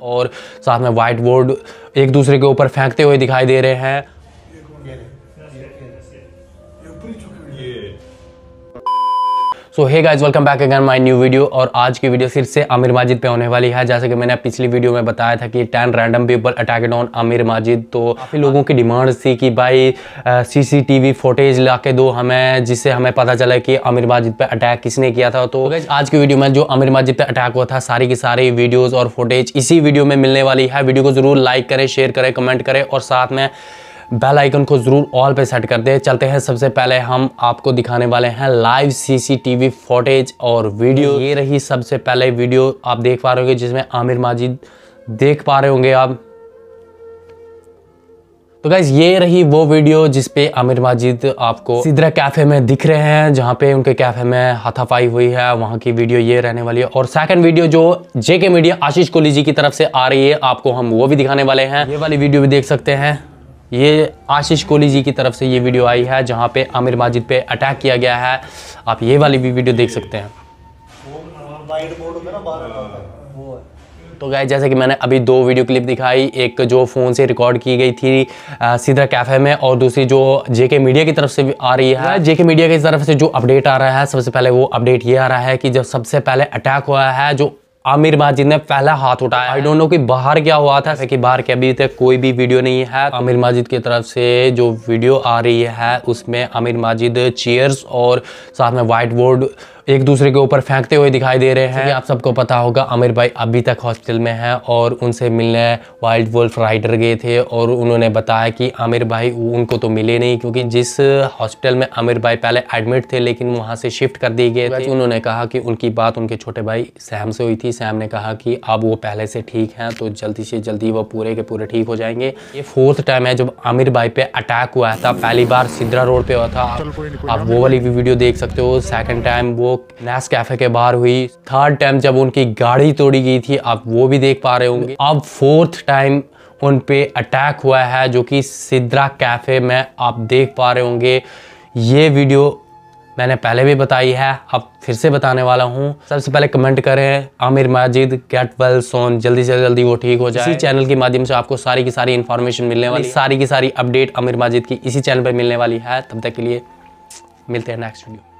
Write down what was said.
और साथ में वाइट बोर्ड एक दूसरे के ऊपर फेंकते हुए दिखाई दे रहे हैं so hey guys welcome back again my new video और आज की वीडियो फिर से आमिर माजिद पे होने वाली है जैसे कि मैंने पिछली वीडियो में बताया था कि ten random people attack on Aamir Majid तो काफ़ी लोगों की डिमांड थी कि भाई सीसीटीवी फुटेज ला के दो हमें जिससे हमें पता चला कि आमिर माजिद पे अटैक किसने किया था तो गाइज आज की वीडियो में जो आमिर माजिद पे अटैक हुआ था सारी की सारी वीडियोज़ और फुटेज इसी वीडियो में मिलने वाली है वीडियो को ज़रूर लाइक करें शेयर करें कमेंट करें और साथ में बेल आइकन को ज़रूर ऑल पे सेट कर दे चलते हैं सबसे पहले हम आपको दिखाने वाले हैं लाइव सीसीटीवी फुटेज और वीडियो ये रही सबसे पहले वीडियो आप देख पा रहे होंगे जिसमें आमिर माजिद देख पा रहे होंगे आप तो गाइज ये रही वो वीडियो जिसपे आमिर माजिद आपको सिद्रा कैफ़े में दिख रहे हैं जहाँ पे उनके कैफ़े में हाथाफाई हुई है वहाँ की वीडियो ये रहने वाली है और सेकंड वीडियो जो जेके मीडिया आशीष कोहली जी की तरफ से आ रही है आपको हम वो भी दिखाने वाले हैं ये वाली वीडियो भी देख सकते हैं ये आशीष कोहली जी की तरफ से ये वीडियो आई है जहाँ पे आमिर माजिद पे अटैक किया गया है आप ये वाली भी वीडियो देख सकते हैं तो गाय जैसे कि मैंने अभी दो वीडियो क्लिप दिखाई एक जो फ़ोन से रिकॉर्ड की गई थी सीधा कैफ़े में और दूसरी जो जेके मीडिया की तरफ से आ रही है जेके मीडिया की तरफ से जो अपडेट आ रहा है सबसे पहले वो अपडेट ये आ रहा है कि जब सबसे पहले अटैक हुआ है जो आमिर माजिद ने पहला हाथ उठाया आई डोंट नो कि बाहर क्या हुआ था कि बाहर के अभी तक कोई भी वीडियो नहीं है आमिर माजिद की तरफ से जो वीडियो आ रही है उसमें आमिर माजिद चेयर्स और साथ में व्हाइट बोर्ड एक दूसरे के ऊपर फेंकते हुए दिखाई दे रहे हैं आप सबको पता होगा आमिर भाई अभी तक हॉस्पिटल में है और उनसे मिलने वाइल्ड वुल्फ राइडर गए थे और उन्होंने बताया कि आमिर भाई उनको तो मिले नहीं क्योंकि जिस हॉस्पिटल में आमिर भाई पहले एडमिट थे लेकिन वहां से शिफ्ट कर दिए गए थे उन्होंने कहा कि उनकी बात उनके छोटे भाई सैम से हुई थी सैम ने कहा कि अब वो पहले से ठीक हैं तो जल्दी से जल्दी वो पूरे के पूरे ठीक हो जाएंगे ये फोर्थ टाइम है जब आमिर भाई पे अटैक हुआ था पहली बार सिद्रा रोड पे हुआ था आप वो वाली भी वीडियो देख सकते हो सेकंड टाइम वो नेस्कैफे के बाहर हुई थर्ड टाइम जब उनकी गाड़ी तोड़ी गई थी आप वो भी देख पा रहे होंगे अब फोर्थ टाइम उन पे अटैक हुआ है जो कि सिद्रा कैफ़े में आप देख पा रहे होंगे ये वीडियो मैंने पहले भी बताई है अब फिर से बताने वाला हूँ सबसे पहले कमेंट करें Aamir Majid get well soon जल्दी से जल्दी वो ठीक हो जाए इसी चैनल के माध्यम से आपको सारी की सारी इन्फॉर्मेशन मिलने वाली सारी की सारी अपडेट आमिर माजिद की इसी चैनल पर मिलने वाली है तब तक के लिए मिलते हैं नेक्स्ट वीडियो